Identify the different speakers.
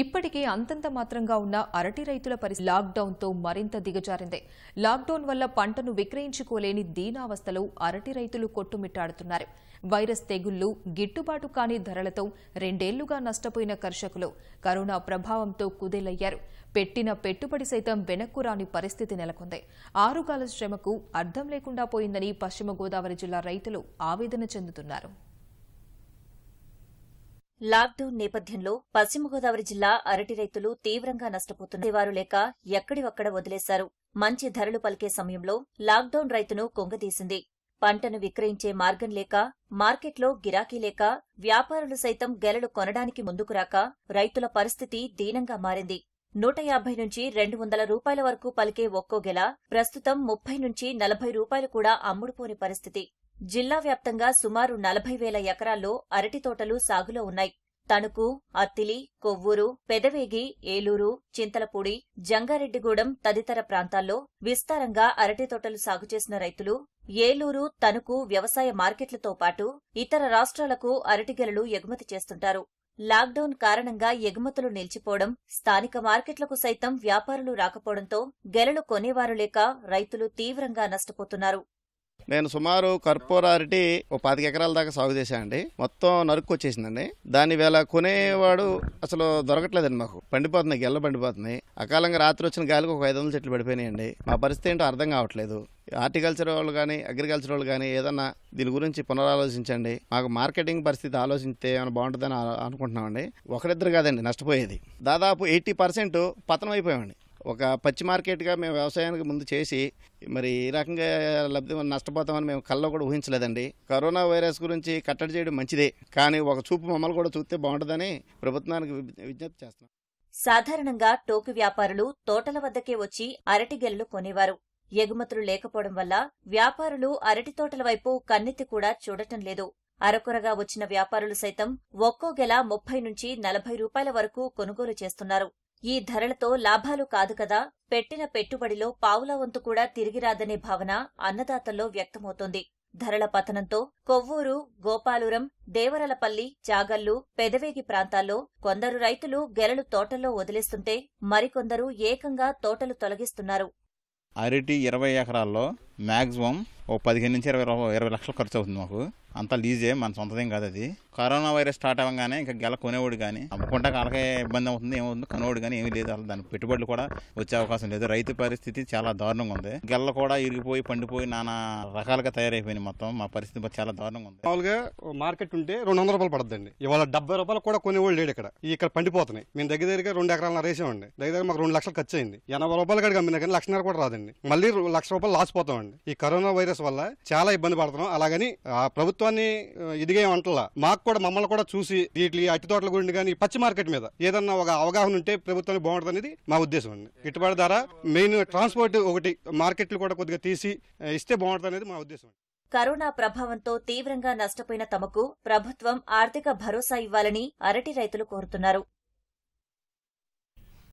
Speaker 1: ఇప్పటికే అంతంత మాత్రంగా ఉన్న అరటి రైతుల పరిస్థితి లాక్డౌన్తో మరింత దిగజారింది లాక్డౌన్ వల్ల పంటను విక్రయించుకోలేని దీనావస్థలో అరటి రైతులు కొట్టుమిట్టాడుతున్నారు వైరస్ తెగుళ్లు గిట్టుబాటు కాని ధరలతో రెండేళ్లుగా నష్టపోయిన కర్షకులు కరోనా ప్రభావంతో కుదేలయ్యారు పెట్టిన పెట్టుబడి సైతం వెనక్కు రాని పరిస్థితి నెలకొంది ఆరుగాల శ్రమకు అర్థం లేకుండా పోయిందని పశ్చిమ గోదావరి జిల్లా రైతులు ఆవేదన చెందుతున్నారు లాక్డౌన్ నేపథ్యంలో పశ్చిమ గోదావరి జిల్లా అరటి రైతులు తీవ్రంగా నష్టపోతున్న వారు లేక ఎక్కడివక్కడ వదిలేశారు మంచి ధరలు పలికే సమయంలో లాక్డౌన్ రైతును కొంగదీసింది పంటను విక్రయించే మార్గం లేక మార్కెట్లో గిరాకీ లేక వ్యాపారులు సైతం గెలలు కొనడానికి ముందుకు రాక రైతుల పరిస్థితి దీనంగా మారింది నూట యాభై నుంచి రెండు వందల రూపాయల వరకు పలికే ఒక్కో గెల ప్రస్తుతం ముప్పై నుంచి నలభై రూపాయలు కూడా అమ్ముడుపోని పరిస్థితి జిల్లా వ్యాప్తంగా సుమారు నలభై వేల ఎకరాల్లో అరటి తోటలు సాగులో ఉన్నాయి తణుకు అత్తిలి కొవ్వూరు పెదవేగి ఏలూరు చింతలపూడి జంగారెడ్డిగూడెం తదితర ప్రాంతాల్లో విస్తారంగా అరటి తోటలు సాగు చేసిన రైతులు ఏలూరు తణుకు వ్యవసాయ మార్కెట్లతో పాటు ఇతర రాష్ట్రాలకు అరటిగెలలు ఎగుమతి చేస్తుంటారు లాక్డౌన్ కారణంగా ఎగుమతులు నిలిచిపోవడం స్థానిక మార్కెట్లకు సైతం వ్యాపారులు రాకపోవడంతో గెలలు కొనేవారు లేక రైతులు తీవ్రంగా నష్టపోతున్నారు
Speaker 2: నేను సుమారు కర్పూర అరటి ఓ పాతిక ఎకరాల దాకా సాగు చేశాను అండి మొత్తం నరుక్కు వచ్చేసిందండి దాని వేళ కొనేవాడు అసలు దొరకట్లేదండి మాకు పండిపోతున్నాయి గెల్ల పండిపోతున్నాయి అకాలంగా రాత్రి వచ్చిన గాలికి ఒక ఐదు వందల చెట్లు పడిపోయినాయండి మా పరిస్థితి ఏంటో అర్థం కావట్లేదు హార్టికల్చర్ వాళ్ళు కానీ అగ్రికల్చర్ వాళ్ళు కానీ ఏదన్నా దీని గురించి పునరాలోచించండి మాకు మార్కెటింగ్ పరిస్థితి ఆలోచిస్తే ఏమైనా బాగుంటుందని అనుకుంటున్నామండి ఒకరిద్దరు కాదండి నష్టపోయేది దాదాపు ఎయిటీ పర్సెంట్ పతనం అయిపోయామండి ఒక పచ్చి మార్కెట్గా మేము వ్యవసాయానికి ముందు చేసి మరి ఈ రకంగా లబ్ధి నష్టపోతామని మేము కల్లో కూడా ఊహించలేదండి కరోనా వైరస్ గురించి కట్టడి చేయడం మంచిదే కానీ ఒక చూపు మమ్మల్ని కూడా చూస్తే బాగుంటుందని ప్రభుత్వానికి విజ్ఞప్తి చేస్తున్నాం
Speaker 1: సాధారణంగా టోకు వ్యాపారులు తోటల వద్దకే వచ్చి అరటి గెలలు కొనేవారు ఎగుమతులు లేకపోవడం వల్ల వ్యాపారులు అరటి తోటల వైపు కన్నెత్తి కూడా చూడటం లేదు అరకొరగా వచ్చిన వ్యాపారులు సైతం ఒక్కో గెల ముప్పై నుంచి నలభై రూపాయల వరకు కొనుగోలు చేస్తున్నారు ఈ ధరలతో లాభాలు కాదు కదా పెట్టిన పెట్టుబడిలో పావుల వంతు కూడా తిరిగిరాదనే భావన అన్నదాతల్లో వ్యక్తమవుతోంది ధరల పతనంతో కొవ్వూరు గోపాలురం దేవరలపల్లి జాగల్లు పెదవేగి ప్రాంతాల్లో కొందరు రైతులు గెలలు తోటల్లో వదిలేస్తుంటే మరికొందరు ఏకంగా తోటలు తొలగిస్తున్నారు
Speaker 3: అరటి ఇరవై ఎకరాల్లో మ్యాక్సిమం ఓ పదిహేను నుంచి ఇరవై ఇరవై లక్షలు ఖర్చు అవుతుంది మాకు అంతా లీజే మన సొంతదేం కాదు అది కరోనా వైరస్ స్టార్ట్ అవ్వగానే ఇంకా గెల కొనేవాడు కానీ అమ్ముకుంటే అలాగే ఇబ్బంది అవుతుంది ఏమవుతుంది కొనేవాడు కానీ ఏమీ లేదు అలా దాని పెట్టుబడులు కూడా వచ్చే అవకాశం లేదు రైతు పరిస్థితి చాలా దారుణంగా ఉంది గెల్ల కూడా ఇరిగిపోయి పండిపోయి నానా రకాలుగా తయారైపోయింది మొత్తం మా పరిస్థితి చాలా దారుణంగా ఉంది
Speaker 4: మామూలుగా మార్కెట్ ఉంటే రెండు వందల రూపాయలు పడద్దండి ఇవాళ డెబ్బై రూపాయలు కూడా కొనేవాళ్ళు లేడు ఇక్కడ ఇక్కడ పండిపోతున్నాయి మేము దగ్గర దగ్గర రెండు ఎకరాల రేసామండి దగ్గర దగ్గర మాకు రెండు లక్షలు ఖర్చు అయింది ఎనభై రూపాయలు కూడా మీ కానీ లక్షన్నర కూడా రాదండి మళ్ళీ లక్ష రూపాయలు లాస్ పోతామండి అండి ఈ కరోనా వైరస్ వల్ల చాలా ఇబ్బంది పడుతున్నాం అలాగని ఆ ప్రభుత్వాన్ని ఇదిగే వంటలా మాకు కూడా మమ్మల్ని కూడా చూసి వీటి అట్టి తోటల గురించి కానీ పచ్చి మార్కెట్ మీద ఏదన్నా ఒక అవగాహన ఉంటే ప్రభుత్వానికి బాగుంటుంది అనేది మా ఉద్దేశం అండి గిట్టుబాటు ద్వారా మెయిన్ ట్రాన్స్పోర్ట్ ఒకటి మార్కెట్లు కూడా కొద్దిగా తీసి ఇస్తే బాగుంటుంది అనేది మా ఉద్దేశం
Speaker 1: కరోనా ప్రభావంతో తీవ్రంగా నష్టపోయిన తమకు ప్రభుత్వం ఆర్థిక భరోసా ఇవ్వాలని అరటి రైతులు కోరుతున్నారు